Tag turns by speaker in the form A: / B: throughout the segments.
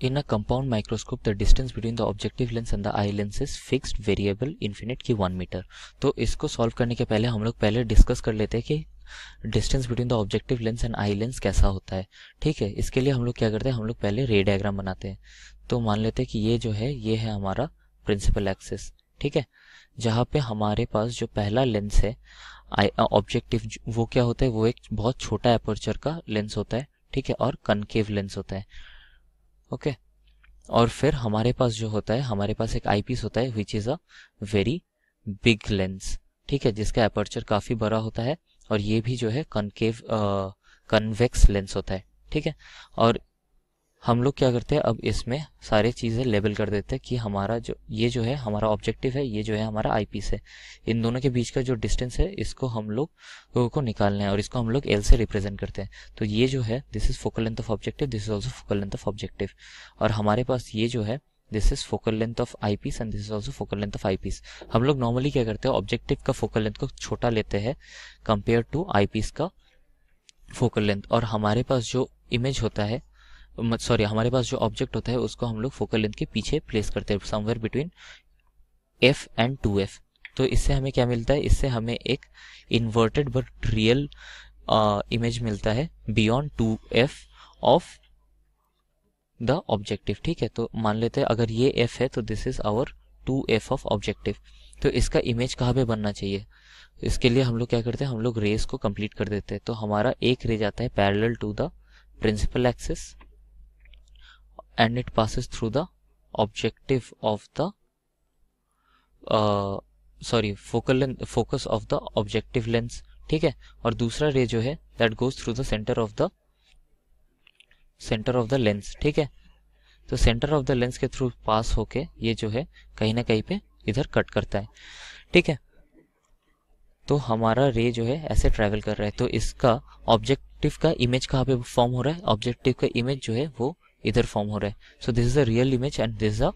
A: In a compound microscope, the distance between the objective lens and the eye lens is fixed variable infinite की one metre तो इसको solve करने के पहले हम लोग पहले डिस्कस कर लेते हैं कि distance between the objective lens and eye lens कैसा होता है ठीक है इसके लिए हम लोग क्या करते हैं हम लोग पहले रे डायग्राम बनाते हैं तो मान लेते हैं कि ये जो है ये है हमारा प्रिंसिपल एक्सिस ठीक है जहाँ पे हमारे पास जो पहला लेंस है ऑब्जेक्टिव वो क्या होता है वो एक बहुत छोटा अपर्चर का लेंस होता है ठीक है और कनकेव लेंस होता है ओके और फिर हमारे पास जो होता है हमारे पास एक आई पीस होता है which is a very big lens ठीक है जिसका अपर्चर काफ़ी बड़ा होता है और ये भी जो है कनकेव कन्वेक्स लेंस होता है ठीक है और हम लोग क्या करते हैं अब इसमें सारी चीज़ें लेबल कर देते हैं कि हमारा जो ये जो है हमारा ऑब्जेक्टिव है ये जो है हमारा आई पीस है इन दोनों के बीच का जो डिस्टेंस है इसको हम लोग को निकालना है और इसको हम लोग एल से रिप्रेजेंट करते हैं तो ये जो है this is focal length of objective this is also focal length of objective और हमारे पास ये जो है this is focal length of eyepiece and this is also focal length of eyepiece हम लोग नॉर्मली क्या करते हैं ऑब्जेक्टिव का फोकल लेंथ को छोटा लेते हैं कंपेयर टू आई पीस का फोकल लेंथ और हमारे पास जो इमेज होता है सॉरी हमारे पास जो ऑब्जेक्ट होता है उसको हम लोग फोकल लेंथ के पीछे प्लेस करते हैं somewhere between F and two F तो इससे हमें क्या मिलता है इससे हमें एक इन्वर्टेड बट रियल इमेज मिलता है beyond two F of the objective ठीक है तो मान लेते हैं अगर ये एफ है तो this is our two F of objective तो इसका इमेज कहाँ पे बनना चाहिए इसके लिए हम लोग क्या करते हैं हम लोग रेस को कंप्लीट कर देते हैं तो हमारा एक रेज आता है parallel to the principal axis and it passes through the objective of the uh, sorry focal length focus of the objective lens ठीक है और दूसरा रे जो है that goes through the centre of the centre of the lens ठीक है तो centre of the lens के थ्रू पास होके ये जो है कहीं ना कहीं पे इधर कट करता है ठीक है तो हमारा रे जो है ऐसे ट्रैवल कर रहा है तो इसका ऑब्जेक्टिव का इमेज कहाँ पे फॉर्म हो रहा है ऑब्जेक्टिव का इमेज जो है वो इधर फॉर्म हो रहा है so this is the real image and this is a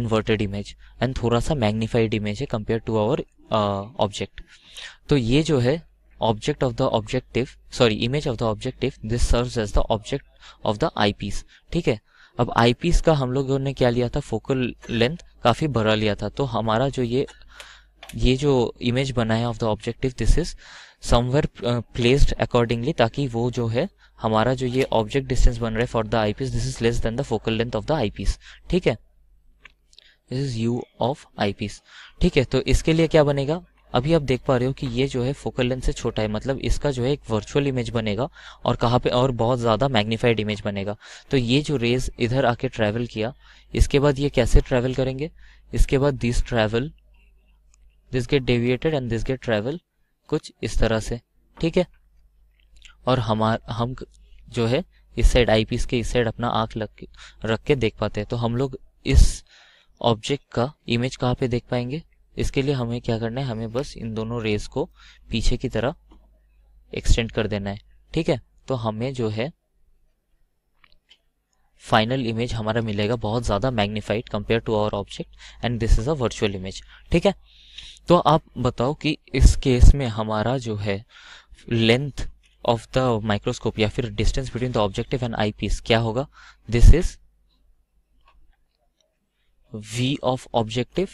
A: inverted image and थोड़ा सा मैग्नीफाइड इमेज है कंपेयर टू आवर ऑब्जेक्ट तो ये जो है object of the objective sorry image of the objective this serves as the object of the eyepiece ठीक है अब आईपीस का हम लोगों ने क्या लिया था फोकल लेंथ काफी बड़ा लिया था तो हमारा जो ये ये जो इमेज बना है of the objective this is somewhere placed accordingly ताकि वो जो है हमारा जो ये ऑब्जेक्ट डिस्टेंस बन रहा है for the eyepiece this is less than the focal length of the eyepiece ठीक है this is U of eyepiece ठीक है तो इसके लिए क्या बनेगा अभी आप देख पा रहे हो कि ये जो है फोकल लेंथ से छोटा है मतलब इसका जो है एक वर्चुअल इमेज बनेगा और कहाँ पे और बहुत ज़्यादा मैग्नीफाइड इमेज बनेगा तो ये जो रेज इधर आके ट्रैवल किया इसके बाद ये कैसे ट्रेवल करेंगे इसके बाद this travel this get deviated and this get travel कुछ इस तरह से ठीक है और हमार हम जो है इस साइड आई के इस साइड अपना आँख लग रख के देख पाते हैं तो हम लोग इस ऑब्जेक्ट का इमेज कहाँ पे देख पाएंगे इसके लिए हमें क्या करना है हमें बस इन दोनों रेज को पीछे की तरफ एक्सटेंड कर देना है ठीक है तो हमें जो है फाइनल इमेज हमारा मिलेगा बहुत ज़्यादा magnified compare to our object and this is a virtual image ठीक है तो आप बताओ कि इस केस में हमारा जो है लेंथ ऑफ द माइक्रोस्कोप या फिर distance between the objective and eyepiece क्या होगा this is V of objective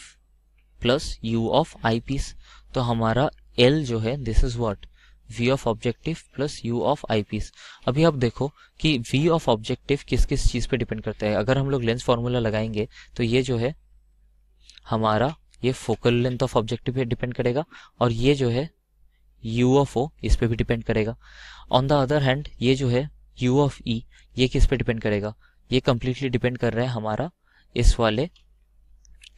A: plus U of eyepiece तो हमारा एल जो है this is what V of objective plus U of eye अभी आप देखो कि वी ऑफ ऑब्जेक्टिव किस किस चीज पे डिपेंड करता है अगर हम लोग लेंस फॉर्मूला लगाएंगे तो ये जो है हमारा ये फोकल लेंथ ऑफ ऑब्जेक्टिव पे डिपेंड करेगा और ये जो है यू ऑफ ओ इस पर भी डिपेंड करेगा ऑन द अदर हैंड ये जो है यू ऑफ ई ये किस पे डिपेंड करेगा ये कम्प्लीटली डिपेंड कर रहा है हमारा इस वाले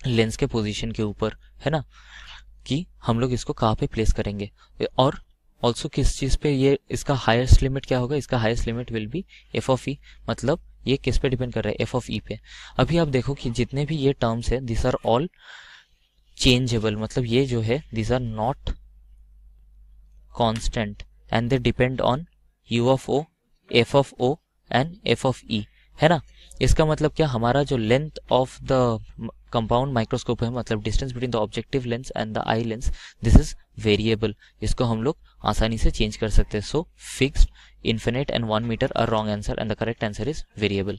A: लेंस के पोजीशन के ऊपर है ना कि हम लोग इसको कहाँ पे प्लेस करेंगे और ऑल्सो किस चीज़ पे ये इसका हाइस्ट लिमिट क्या होगा इसका highest limit will be F of E मतलब ये किस पे डिपेंड कर रहा है एफ ऑफ ई पे अभी आप देखो कि जितने भी ये टर्म्स है दिस आर ऑल चेंजेबल मतलब ये जो है this are not constant and they depend on U of O F of O and F of E है ना इसका मतलब क्या हमारा जो length of the compound microscope है मतलब distance between the objective lens and the eye lens this is variable इसको हम लोग आसानी से चेंज कर सकते हैं so fixed infinite and one metre are wrong answer and the correct answer is variable